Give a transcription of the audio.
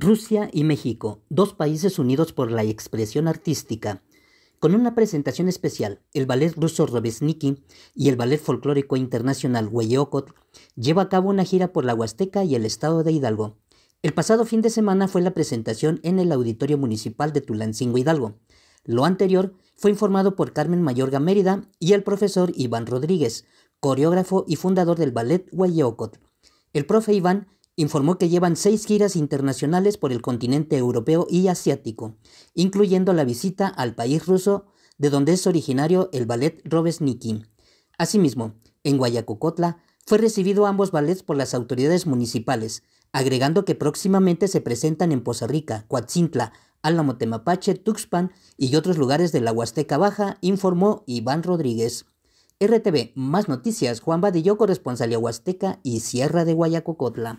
Rusia y México, dos países unidos por la expresión artística, con una presentación especial, el ballet ruso Robesniki y el ballet folclórico internacional Hueyocot lleva a cabo una gira por la Huasteca y el estado de Hidalgo. El pasado fin de semana fue la presentación en el Auditorio Municipal de Tulancingo Hidalgo. Lo anterior fue informado por Carmen Mayorga Mérida y el profesor Iván Rodríguez, coreógrafo y fundador del ballet Hueyocot. El profe Iván informó que llevan seis giras internacionales por el continente europeo y asiático, incluyendo la visita al país ruso de donde es originario el ballet Robesniki. Asimismo, en Guayacocotla fue recibido ambos ballets por las autoridades municipales, agregando que próximamente se presentan en Poza Rica, Coatzintla, Álamo-Temapache, Tuxpan y otros lugares de la Huasteca Baja, informó Iván Rodríguez. RTV, más noticias, Juan Badillo, corresponsal Huasteca y Sierra de Guayacocotla.